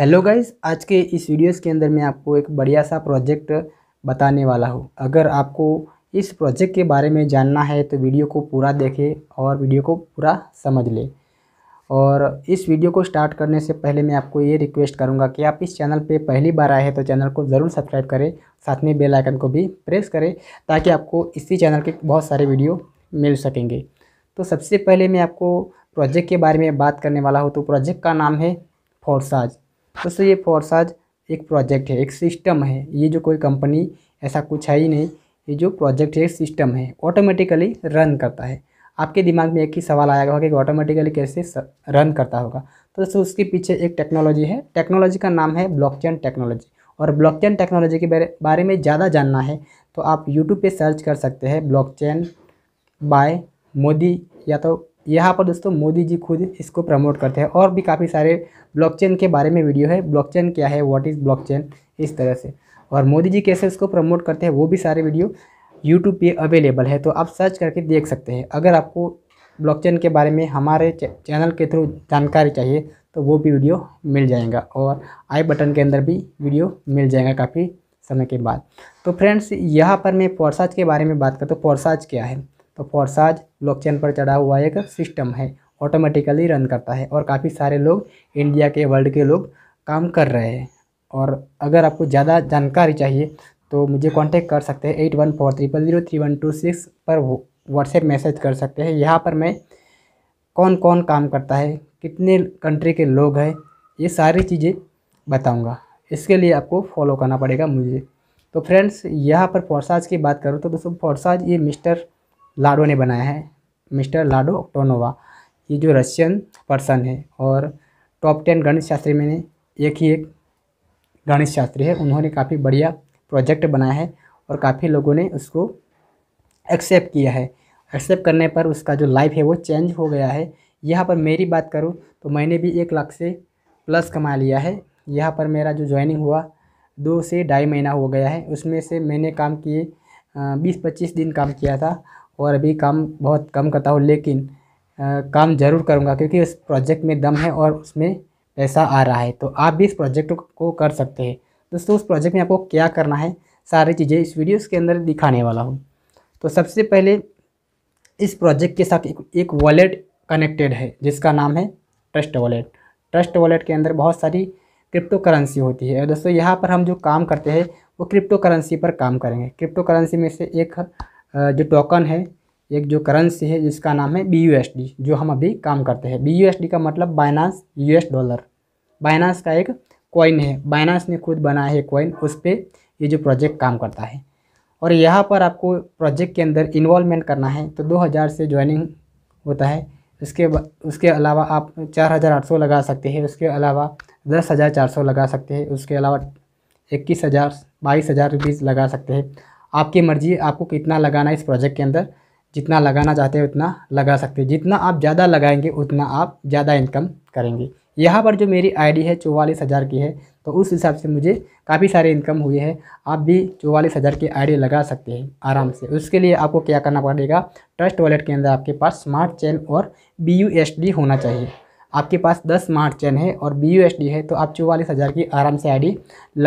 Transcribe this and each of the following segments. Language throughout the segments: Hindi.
हेलो गाइस आज के इस वीडियोस के अंदर मैं आपको एक बढ़िया सा प्रोजेक्ट बताने वाला हूँ अगर आपको इस प्रोजेक्ट के बारे में जानना है तो वीडियो को पूरा देखें और वीडियो को पूरा समझ लें और इस वीडियो को स्टार्ट करने से पहले मैं आपको ये रिक्वेस्ट करूँगा कि आप इस चैनल पे पहली बार आए हैं तो चैनल को ज़रूर सब्सक्राइब करें साथ में बेलाइकन को भी प्रेस करें ताकि आपको इसी चैनल के बहुत सारे वीडियो मिल सकेंगे तो सबसे पहले मैं आपको प्रोजेक्ट के बारे में बात करने वाला हूँ तो प्रोजेक्ट का नाम है फोरसाज दोस्तों ये फोरसाज एक प्रोजेक्ट है एक सिस्टम है ये जो कोई कंपनी ऐसा कुछ है ही नहीं ये जो प्रोजेक्ट है एक सिस्टम है ऑटोमेटिकली रन करता है आपके दिमाग में एक ही सवाल आया होगा कि ऑटोमेटिकली कैसे रन करता होगा तो दोस्तों उसके पीछे एक टेक्नोलॉजी है टेक्नोलॉजी का नाम है ब्लॉकचेन टेक्नोलॉजी और ब्लॉकचेन टेक्नोलॉजी के बारे में ज़्यादा जानना है तो आप यूट्यूब पे सर्च कर सकते हैं ब्लॉकचेन बाय मोदी या तो यहाँ पर दोस्तों मोदी जी खुद इसको प्रमोट करते हैं और भी काफ़ी सारे ब्लॉकचेन के बारे में वीडियो है ब्लॉकचेन क्या है व्हाट इज़ ब्लॉकचेन इस तरह से और मोदी जी कैसे इसको प्रमोट करते हैं वो भी सारे वीडियो यूट्यूब पे अवेलेबल है तो आप सर्च करके देख सकते हैं अगर आपको ब्लॉकचेन के बारे में हमारे चैनल के थ्रू जानकारी चाहिए तो वो भी वीडियो मिल जाएगा और आई बटन के अंदर भी वीडियो मिल जाएगा काफ़ी समय के बाद तो फ्रेंड्स यहाँ पर मैं पोर्साज के बारे में बात करता हूँ पोर्साज क्या है तो फॉरसाज ब्लॉकचेन पर चढ़ा हुआ एक सिस्टम है ऑटोमेटिकली रन करता है और काफ़ी सारे लोग इंडिया के वर्ल्ड के लोग काम कर रहे हैं और अगर आपको ज़्यादा जानकारी चाहिए तो मुझे कांटेक्ट कर सकते हैं eight one four triple zero three one two six पर व्हाट्सएप मैसेज कर सकते हैं यहाँ पर मैं कौन कौन काम करता है कितने कंट्री के लोग हैं ये सारी चीज़ें बताऊँगा इसके लिए आपको फॉलो करना पड़ेगा मुझे तो फ्रेंड्स यहाँ पर फोरसाज की बात करूँ तो दोस्तों फोरसाज ये मिस्टर लाडो ने बनाया है मिस्टर लाडो ऑक्टोनोवा ये जो रशियन पर्सन है और टॉप टेन गणित शास्त्री में एक ही एक गणित शास्त्री है उन्होंने काफ़ी बढ़िया प्रोजेक्ट बनाया है और काफ़ी लोगों ने उसको एक्सेप्ट किया है एक्सेप्ट करने पर उसका जो लाइफ है वो चेंज हो गया है यहाँ पर मेरी बात करूँ तो मैंने भी एक लाख से प्लस कमा लिया है यहाँ पर मेरा जो ज्वाइनिंग हुआ दो से ढाई महीना हो गया है उसमें से मैंने काम किए बीस पच्चीस दिन काम किया था और अभी काम बहुत कम करता हूँ लेकिन आ, काम ज़रूर करूँगा क्योंकि उस प्रोजेक्ट में दम है और उसमें पैसा आ रहा है तो आप भी इस प्रोजेक्ट को कर सकते हैं दोस्तों उस प्रोजेक्ट में आपको क्या करना है सारी चीज़ें इस वीडियो के अंदर दिखाने वाला हूँ तो सबसे पहले इस प्रोजेक्ट के साथ एक, एक वॉलेट कनेक्टेड है जिसका नाम है ट्रस्ट वॉलेट ट्रस्ट वॉलेट के अंदर बहुत सारी क्रिप्टो करेंसी होती है दोस्तों यहाँ पर हम जो काम करते हैं वो क्रिप्टो करेंसी पर काम करेंगे क्रिप्टो करेंसी में से एक जो टोकन है एक जो करेंसी है जिसका नाम है बी जो हम अभी काम करते हैं बी का मतलब बाइनास यूएस डॉलर बाइनास का एक कॉइन है बाइनास ने खुद बनाया है कॉइन उस पर ये जो प्रोजेक्ट काम करता है और यहाँ पर आपको प्रोजेक्ट के अंदर इन्वॉलमेंट करना है तो 2000 से ज्वाइनिंग होता है उसके उसके अलावा आप 4800 लगा सकते हैं उसके अलावा 10400 लगा सकते हैं उसके अलावा इक्कीस हज़ार बाईस हज़ार लगा सकते हैं आपकी मर्जी है आपको कितना लगाना है इस प्रोजेक्ट के अंदर जितना लगाना चाहते हैं उतना लगा सकते हैं जितना आप ज़्यादा लगाएंगे उतना आप ज़्यादा इनकम करेंगे यहाँ पर जो मेरी आईडी है चौवालीस हज़ार की है तो उस हिसाब से मुझे काफ़ी सारे इनकम हुए हैं आप भी चौवालीस हज़ार की आईडी लगा सकते हैं आराम से उसके लिए आपको क्या करना पड़ेगा ट्रस्ट वॉलेट के अंदर आपके पास स्मार्ट चेन और बी होना चाहिए आपके पास दस स्मार्ट चेन है और बी है तो आप चौवालीस हज़ार की आराम से आई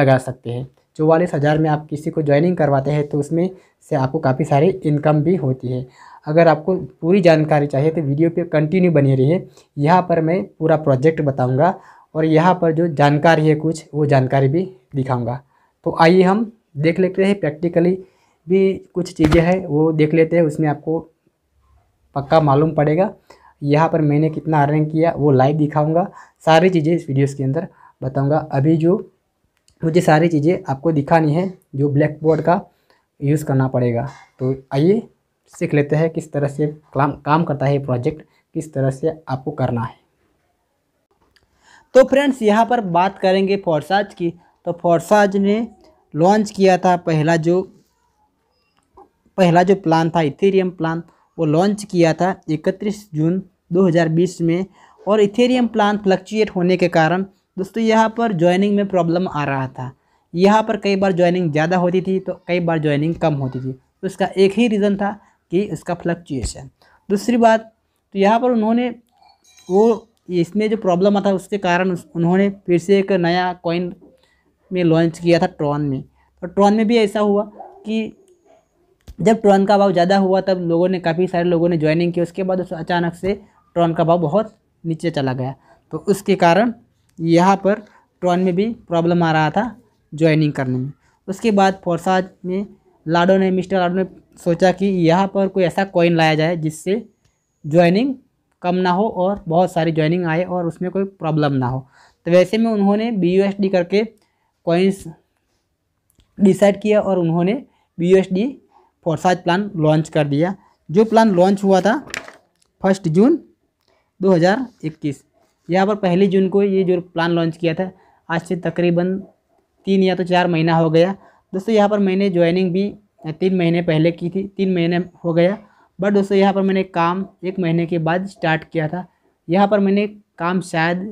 लगा सकते हैं चौवालीस हज़ार में आप किसी को ज्वाइनिंग करवाते हैं तो उसमें से आपको काफ़ी सारी इनकम भी होती है अगर आपको पूरी जानकारी चाहिए तो वीडियो पे कंटिन्यू बने रहिए यहाँ पर मैं पूरा प्रोजेक्ट बताऊँगा और यहाँ पर जो जानकारी है कुछ वो जानकारी भी दिखाऊँगा तो आइए हम देख लेते हैं प्रैक्टिकली भी कुछ चीज़ें हैं वो देख लेते हैं उसमें आपको पक्का मालूम पड़ेगा यहाँ पर मैंने कितना अर्निंग किया वो लाइव दिखाऊँगा सारी चीज़ें इस वीडियोज़ के अंदर बताऊँगा अभी जो मुझे सारी चीज़ें आपको दिखानी है जो ब्लैक बोर्ड का यूज़ करना पड़ेगा तो आइए सीख लेते हैं किस तरह से काम काम करता है ये प्रोजेक्ट किस तरह से आपको करना है तो फ्रेंड्स यहाँ पर बात करेंगे फोर्साज की तो फोर्साज ने लॉन्च किया था पहला जो पहला जो प्लान था इथेरियम प्लान वो लॉन्च किया था 31 जून 2020 में और इथेरियम प्लान फ्लक्चुएट होने के कारण दोस्तों यहाँ पर ज्वाइनिंग में प्रॉब्लम आ रहा था यहाँ पर कई बार ज्वाइनिंग ज़्यादा होती थी तो कई बार ज्वाइनिंग कम होती थी तो इसका एक ही रीज़न था कि उसका फ्लक्चुएशन दूसरी बात तो यहाँ पर उन्होंने वो इसमें जो प्रॉब्लम आता उसके कारण उन्होंने फिर से एक नया कॉइन में लॉन्च किया था ट्रॉन में तो ट्रॉन में भी ऐसा हुआ कि जब ट्रॉन का भाव ज़्यादा हुआ तब लोगों ने काफ़ी सारे लोगों ने ज्वाइनिंग की उसके बाद उस अचानक से ट्रॉन का भाव बहुत नीचे चला गया तो उसके कारण यहाँ पर ट्रॉन में भी प्रॉब्लम आ रहा था ज्वाइनिंग करने में उसके बाद फोरसाज में लाडो ने मिस्टर लाडो ने सोचा कि यहाँ पर कोई ऐसा कॉइन लाया जाए जिससे ज्वाइनिंग कम ना हो और बहुत सारी ज्वाइनिंग आए और उसमें कोई प्रॉब्लम ना हो तो वैसे में उन्होंने बी करके कॉइन्स डिसाइड किया और उन्होंने B U S D Forsage plan launch कर दिया जो प्लान लॉन्च हुआ था फर्स्ट जून 2021 यहाँ पर पहली जून को ये जो प्लान लॉन्च किया था आज से तकरीबन तीन या तो चार महीना हो गया दोस्तों यहाँ पर मैंने ज्वाइनिंग भी तीन महीने पहले की थी तीन महीने हो गया बट दोस्तों यहाँ पर मैंने काम एक महीने के बाद स्टार्ट किया था यहाँ पर मैंने काम शायद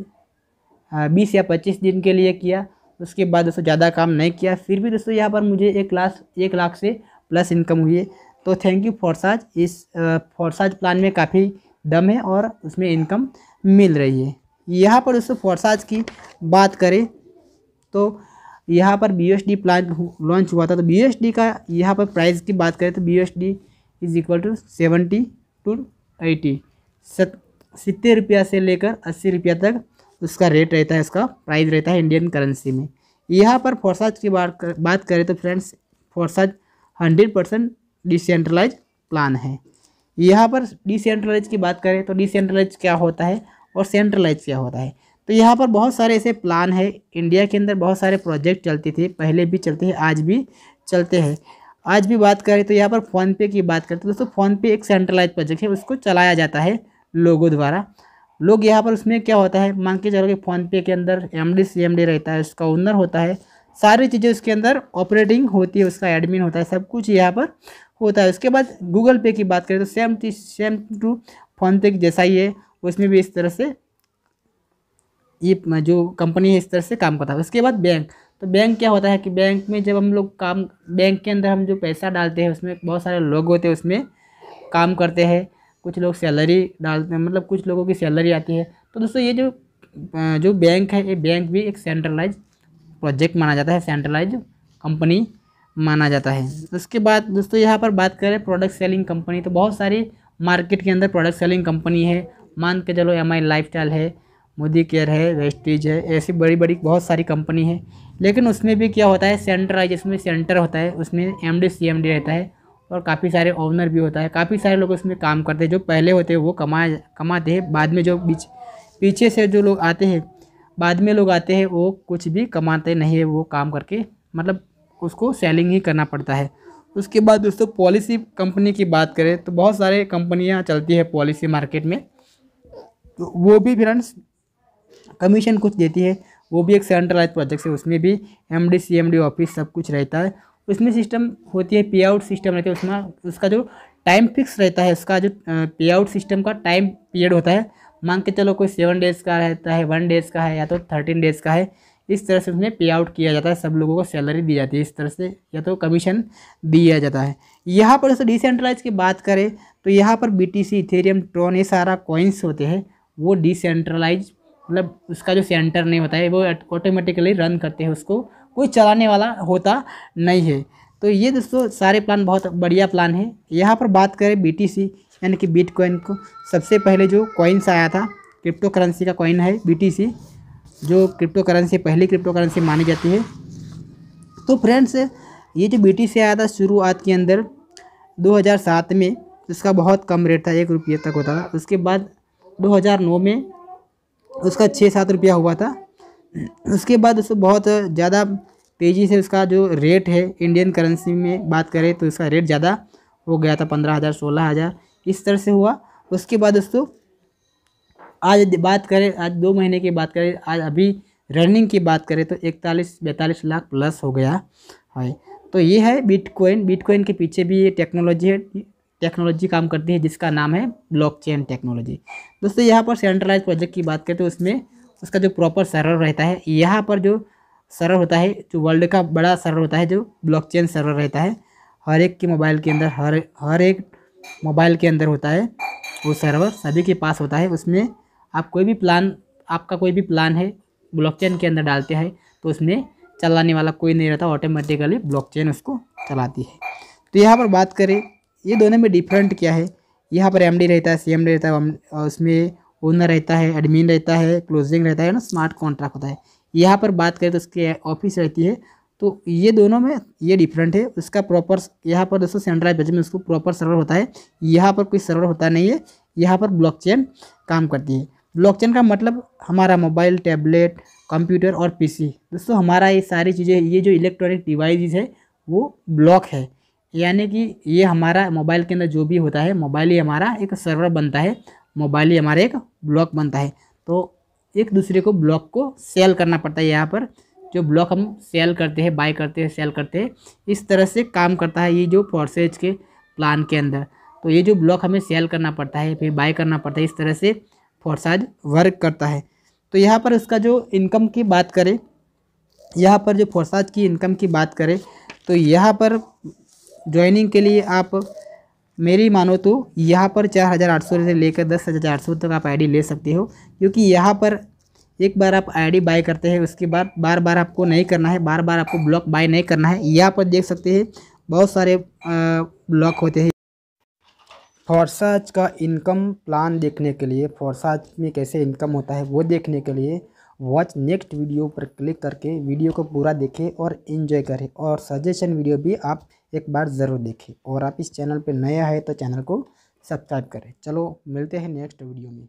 बीस या पच्चीस दिन के लिए किया उसके बाद दोस्तों ज़्यादा काम नहीं किया फिर भी दोस्तों यहाँ पर मुझे एक लाख एक लाख से प्लस इनकम हुई है तो थैंक यू फॉरसाज इस फॉरसाज प्लान में काफ़ी दम है और उसमें इनकम मिल रही है यहाँ पर दोस्तों फोरसाज की बात करें तो यहाँ पर B S D plan launch हुआ था तो बी एस डी का यहाँ पर प्राइस की बात करें तो B S D is equal to seventy two eighty सत सितर रुपया से लेकर अस्सी रुपया तक उसका रेट रहता है उसका प्राइस रहता है इंडियन करेंसी में यहाँ पर फोरसाज की बात कर, बात करें तो friends Forsage hundred percent decentralize plan है यहाँ पर डिसेंट्रलाइज की बात करें तो डिसेंट्रलाइज क्या होता है और सेंट्रलाइज किया होता है तो यहाँ पर बहुत सारे ऐसे प्लान है इंडिया के अंदर बहुत सारे प्रोजेक्ट चलते थे पहले भी चलते हैं आज भी चलते हैं आज भी बात करें तो यहाँ पर फ़ोनपे की बात करते हैं तो दोस्तों फ़ोनपे एक सेंट्रलाइज प्रोजेक्ट है उसको चलाया जाता है लोगों द्वारा लोग यहाँ पर उसमें क्या होता है मान के चलो कि फ़ोनपे के अंदर M D C M D रहता है उसका ओनर होता है सारी चीज़ें उसके अंदर ऑपरेटिंग होती है उसका एडमिन होता है सब कुछ यहाँ पर होता है उसके बाद गूगल पे की बात करें तो सेम चीज सेम टू फ़ोनपे जैसा ही है उसमें भी इस तरह से ये जो कंपनी है इस तरह से काम करता है उसके बाद बैंक तो बैंक क्या होता है कि बैंक में जब हम लोग काम बैंक के अंदर हम जो पैसा डालते हैं उसमें बहुत सारे लोग होते हैं उसमें काम करते हैं कुछ लोग सैलरी डालते हैं मतलब कुछ लोगों की सैलरी आती है तो दोस्तों ये जो जो बैंक है ये बैंक भी एक सेंट्रलाइज प्रोजेक्ट माना जाता है सेंट्रलाइज कंपनी माना जाता है उसके बाद दोस्तों यहाँ पर बात करें प्रोडक्ट सेलिंग कंपनी तो बहुत सारी मार्केट के अंदर प्रोडक्ट सेलिंग कंपनी है मान के चलो एम आई लाइफस्टाइल है मोदी केयर है वेस्टिज है ऐसी बड़ी बड़ी बहुत सारी कंपनी है लेकिन उसमें भी क्या होता है सेंट्रलाइज इसमें सेंटर होता है उसमें M D C M D रहता है और काफ़ी सारे ओनर भी होता है काफ़ी सारे लोग उसमें काम करते हैं जो पहले होते हैं वो कमा कमाते हैं बाद में जो बीच पीछे से जो लोग आते हैं बाद में लोग आते हैं वो कुछ भी कमाते नहीं है वो काम करके मतलब उसको सेलिंग ही करना पड़ता है उसके बाद दोस्तों पॉलिसी कंपनी की बात करें तो बहुत सारे कंपनियाँ चलती है पॉलिसी मार्केट में तो वो भी फ्रेंड्स कमीशन कुछ देती है वो भी एक सेंट्रलाइज प्रोजेक्ट है उसमें भी M D C M D office सब कुछ रहता है उसमें सिस्टम होती है पे आउट सिस्टम रहता है उसमें उसका जो टाइम फिक्स रहता है उसका जो पे आउट सिस्टम का टाइम पीरियड होता है मान के चलो कोई सेवन डेज़ का रहता है वन डेज़ का है या तो थर्टीन डेज़ का है इस तरह से उसमें पे आउट किया जाता है सब लोगों को सैलरी दी जाती है इस तरह से या तो कमीशन दिया जाता है यहाँ पर डिसेंट्रलाइज की बात करें तो यहाँ पर B T C Ethereum Tron ये सारा कॉइन्स होते हैं वो डिसेंट्रलाइज मतलब उसका जो सेंटर नहीं होता है वो ऑटोमेटिकली रन करते हैं उसको कोई चलाने वाला होता नहीं है तो ये दोस्तों सारे प्लान बहुत बढ़िया प्लान है यहाँ पर बात करें बी यानी कि बिटकॉइन को सबसे पहले जो कॉइन्स आया था क्रिप्टो करेंसी का कॉइन है बी जो क्रिप्टो करेंसी पहली क्रिप्टो करेंसी मानी जाती है तो फ्रेंड्स ये जो बी आया था शुरुआत के अंदर 2007 में उसका बहुत कम रेट था एक रुपये तक होता था उसके बाद 2009 में उसका छः सात रुपया हुआ था उसके बाद उसको बहुत ज़्यादा तेज़ी से उसका जो रेट है इंडियन करेंसी में बात करें तो उसका रेट ज़्यादा हो गया था पंद्रह हज़ार सोलह हज़ार इस तरह से हुआ उसके बाद दोस्तों आज बात करें आज दो महीने की बात करें आज अभी रनिंग की बात करें तो इकतालीस बैतालीस लाख प्लस हो गया है हाँ, तो ये है बिटकॉइन बिटकॉइन के पीछे भी ये टेक्नोलॉजी है टेक्नोलॉजी काम करती है जिसका नाम है ब्लॉकचेन टेक्नोलॉजी दोस्तों यहाँ पर सेंट्रलाइज प्रोजेक्ट की बात करें तो उसमें उसका जो प्रॉपर सर्वर रहता है यहाँ पर जो सर्वर होता है जो वर्ल्ड का बड़ा सर्वर होता है जो ब्लॉकचेन सर्वर रहता है हर एक के मोबाइल के अंदर हर हर एक मोबाइल के अंदर होता है वो सर्वर सभी के पास होता है उसमें आप कोई भी प्लान आपका कोई भी प्लान है ब्लॉकचेन के अंदर डालते हैं तो उसमें चलाने वाला कोई नहीं रहता ऑटोमेटिकली ब्लॉकचेन उसको चलाती है तो यहाँ पर बात करें ये दोनों में डिफरेंट क्या है यहाँ पर एम रहता है सी रहता है उसमें ओनर रहता है एडमिन रहता है क्लोजिंग रहता है ना स्मार्ट कॉन्ट्रैक्ट होता है यहाँ पर बात करें तो उसकी ऑफिस रहती है तो ये दोनों में ये डिफरेंट है उसका प्रॉपर यहाँ पर दोस्तों सेंट्रल बजट में उसको प्रॉपर सर्वर होता है यहाँ पर कोई सर्वर होता नहीं है यहाँ पर ब्लॉकचेन काम करती है ब्लॉकचेन का मतलब हमारा मोबाइल टैबलेट कंप्यूटर और पीसी दोस्तों हमारा ये सारी चीज़ें ये जो इलेक्ट्रॉनिक डिवाइज है वो ब्लॉक है यानी कि ये हमारा मोबाइल के अंदर जो भी होता है मोबाइल ही हमारा एक सर्वर बनता है मोबाइल ही हमारा एक ब्लॉक बनता है तो एक दूसरे को ब्लॉक को सेल करना पड़ता है यहाँ पर जो ब्लॉक हम सेल करते हैं बाय करते हैं सेल करते हैं इस तरह से काम करता है ये जो प्रोसेस के प्लान के अंदर तो ये जो ब्लॉक हमें सेल करना पड़ता है फिर बाय करना पड़ता है इस तरह से फोरसाज वर्क करता है तो यहाँ पर उसका जो इनकम की बात करें यहाँ पर जो फोरसाज की इनकम की बात करें तो यहाँ पर ज्वाइनिंग के लिए आप मेरी मानो तो यहाँ पर चार हज़ार आठ सौ से लेकर दस हज़ार चार सौ तक आप आईडी ले सकते हो क्योंकि यहाँ पर एक बार आप आईडी बाय करते हैं उसके बाद बार बार आपको नहीं करना है बार बार आपको ब्लॉक बाय नहीं करना है यहाँ पर देख सकते हैं बहुत सारे ब्लॉक होते हैं फॉरसाज का इनकम प्लान देखने के लिए फोरसाज में कैसे इनकम होता है वो देखने के लिए वॉच नेक्स्ट वीडियो पर क्लिक करके वीडियो को पूरा देखें और इन्जॉय करें और सजेशन वीडियो भी आप एक बार ज़रूर देखें और आप इस चैनल पर नया है तो चैनल को सब्सक्राइब करें चलो मिलते हैं नेक्स्ट वीडियो में